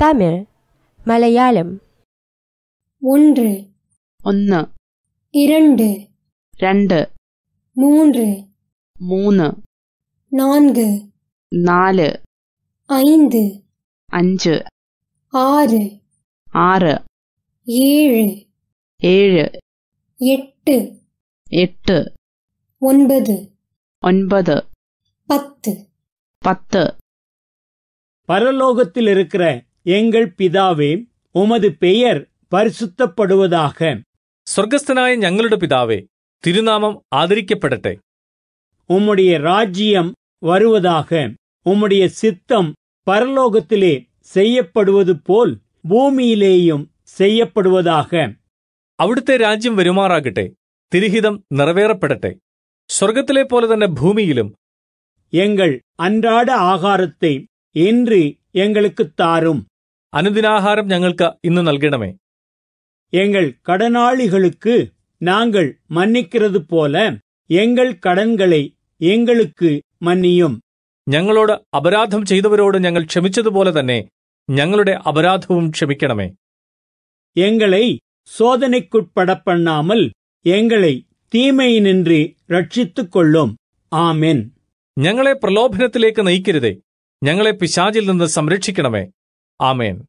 தமிழ் மலையாளம் ஒன்று ഒന്ന് இரண்டு രണ്ട് மூன்று മൂന്ന് நான்கு നാല് ஐந்து அஞ்சு ஆறு ஆறு ஏழு ஏழு எட்டு எட்டு ஒன்பது ஒன்பது பத்து பத்து பரலோகத்தில் இருக்கிற எங்கள் பிதாவே உமது பெயர் பரிசுத்தப்படுவதாக சொர்க்கஸ்தனாய ഞങ്ങളുടെ பிதாவே திருநாமம் ആദരിക്കപ്പെടട്ടെ உம்முடைய ராஜ்யம் வருவதாக உம்முடைய சித்தம் பரலோகத்திலே செய்யப்படுவது போல் பூமியிலேயும் செய்யப்படுவதாக അവിടുത്തെ ராஜ்யம் വരുമാറാകട്ടെ തിരുഹിതം നിറവേറപ്പെടട്ടെ சொர்க்கத்திலே போல തന്നെ பூமியிலும் எங்கள் அன்றாட ஆகாரத்தை இன்று எங்களுக்குத் தாரும் അനുദിനാഹാരം ഞങ്ങൾക്ക് ഇന്ന് നൽകണമേ എങ്ങൾ കടനാളികൾക്ക് நாங்கள் മന്നിക്കുന്നത് പോലെ എങ്ങൾ കടങ്ങളെ എങ്ങൾക്ക് മന്നിയും ഞങ്ങളോട് അപരാധം ചെയ്തവരോട് ഞങ്ങൾ ക്ഷമിച്ചതുപോലെ തന്നെ ഞങ്ങളുടെ അപരാധവും ക്ഷമിക്കണമേ എങ്ങളെ சோதனைக்குட்பட എങ്ങളെ எங்களை தீமையினின்று ரட்சித்துக் கொள்ளும் ഞങ്ങളെ പ്രലോഭനത്തിലേക്ക് നയിക്കരുതേ ഞങ്ങളെ പിശാചിൽ നിന്ന് സംരക്ഷിക്കണമേ ఆమెన్